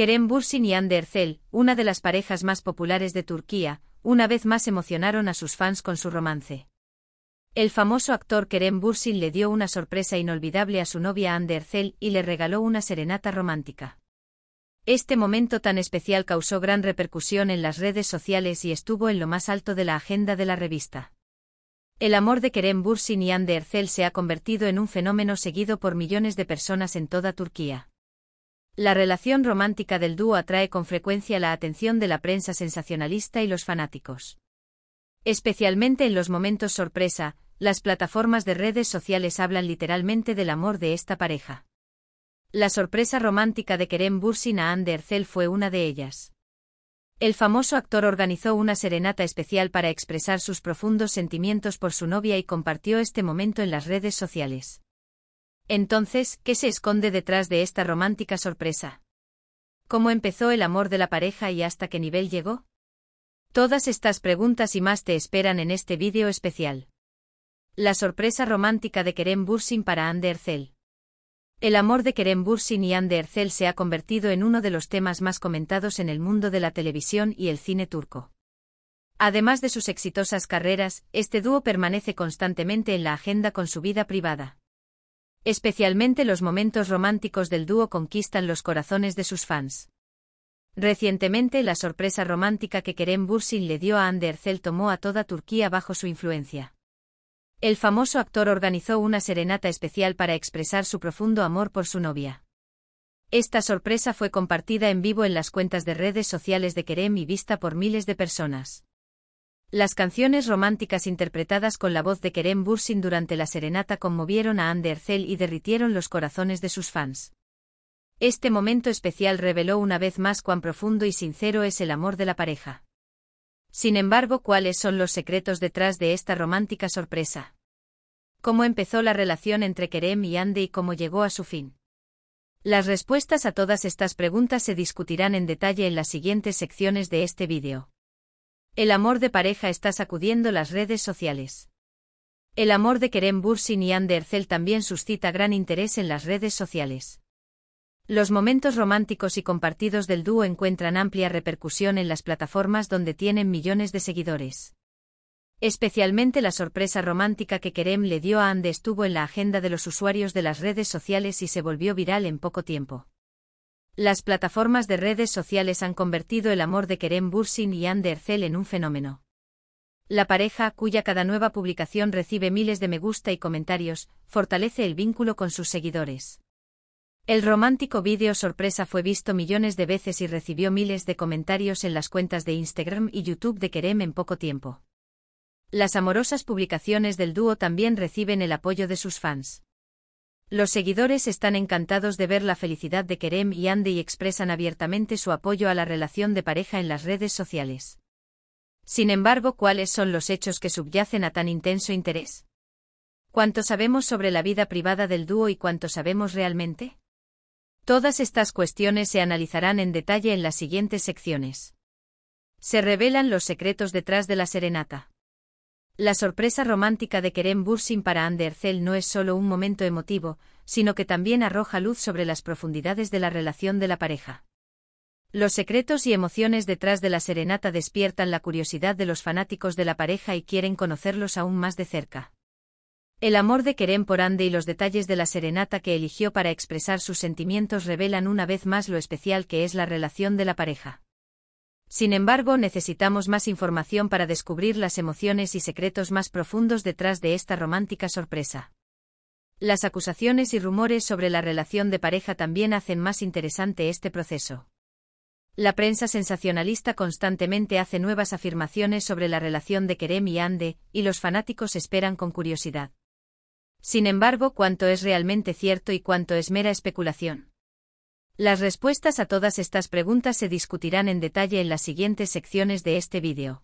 Kerem Bursin y Ander una de las parejas más populares de Turquía, una vez más emocionaron a sus fans con su romance. El famoso actor Kerem Bursin le dio una sorpresa inolvidable a su novia Hande y le regaló una serenata romántica. Este momento tan especial causó gran repercusión en las redes sociales y estuvo en lo más alto de la agenda de la revista. El amor de Kerem Bursin y Ander se ha convertido en un fenómeno seguido por millones de personas en toda Turquía. La relación romántica del dúo atrae con frecuencia la atención de la prensa sensacionalista y los fanáticos. Especialmente en los momentos sorpresa, las plataformas de redes sociales hablan literalmente del amor de esta pareja. La sorpresa romántica de Kerem Bursin a Andercel fue una de ellas. El famoso actor organizó una serenata especial para expresar sus profundos sentimientos por su novia y compartió este momento en las redes sociales. Entonces, ¿qué se esconde detrás de esta romántica sorpresa? ¿Cómo empezó el amor de la pareja y hasta qué nivel llegó? Todas estas preguntas y más te esperan en este vídeo especial. La sorpresa romántica de Kerem Bursin para Hande El amor de Kerem Bursin y Hande se ha convertido en uno de los temas más comentados en el mundo de la televisión y el cine turco. Además de sus exitosas carreras, este dúo permanece constantemente en la agenda con su vida privada. Especialmente los momentos románticos del dúo conquistan los corazones de sus fans. Recientemente la sorpresa romántica que Kerem Bursin le dio a Anderzel tomó a toda Turquía bajo su influencia. El famoso actor organizó una serenata especial para expresar su profundo amor por su novia. Esta sorpresa fue compartida en vivo en las cuentas de redes sociales de Kerem y vista por miles de personas. Las canciones románticas interpretadas con la voz de Kerem Bursin durante la serenata conmovieron a Andercel y derritieron los corazones de sus fans. Este momento especial reveló una vez más cuán profundo y sincero es el amor de la pareja. Sin embargo, ¿cuáles son los secretos detrás de esta romántica sorpresa? ¿Cómo empezó la relación entre Kerem y Andy y cómo llegó a su fin? Las respuestas a todas estas preguntas se discutirán en detalle en las siguientes secciones de este vídeo. El amor de pareja está sacudiendo las redes sociales. El amor de Kerem Bursin y Andercel también suscita gran interés en las redes sociales. Los momentos románticos y compartidos del dúo encuentran amplia repercusión en las plataformas donde tienen millones de seguidores. Especialmente la sorpresa romántica que Kerem le dio a Ande estuvo en la agenda de los usuarios de las redes sociales y se volvió viral en poco tiempo. Las plataformas de redes sociales han convertido el amor de Kerem Bursin y Anne Ercel en un fenómeno. La pareja, cuya cada nueva publicación recibe miles de me gusta y comentarios, fortalece el vínculo con sus seguidores. El romántico vídeo sorpresa fue visto millones de veces y recibió miles de comentarios en las cuentas de Instagram y YouTube de Kerem en poco tiempo. Las amorosas publicaciones del dúo también reciben el apoyo de sus fans. Los seguidores están encantados de ver la felicidad de Kerem y Ande y expresan abiertamente su apoyo a la relación de pareja en las redes sociales. Sin embargo, ¿cuáles son los hechos que subyacen a tan intenso interés? ¿Cuánto sabemos sobre la vida privada del dúo y cuánto sabemos realmente? Todas estas cuestiones se analizarán en detalle en las siguientes secciones. Se revelan los secretos detrás de la serenata. La sorpresa romántica de Kerem Bursin para Andercel no es solo un momento emotivo, sino que también arroja luz sobre las profundidades de la relación de la pareja. Los secretos y emociones detrás de la serenata despiertan la curiosidad de los fanáticos de la pareja y quieren conocerlos aún más de cerca. El amor de Kerem por Ande y los detalles de la serenata que eligió para expresar sus sentimientos revelan una vez más lo especial que es la relación de la pareja. Sin embargo, necesitamos más información para descubrir las emociones y secretos más profundos detrás de esta romántica sorpresa. Las acusaciones y rumores sobre la relación de pareja también hacen más interesante este proceso. La prensa sensacionalista constantemente hace nuevas afirmaciones sobre la relación de Kerem y Ande, y los fanáticos esperan con curiosidad. Sin embargo, cuánto es realmente cierto y cuánto es mera especulación. Las respuestas a todas estas preguntas se discutirán en detalle en las siguientes secciones de este vídeo.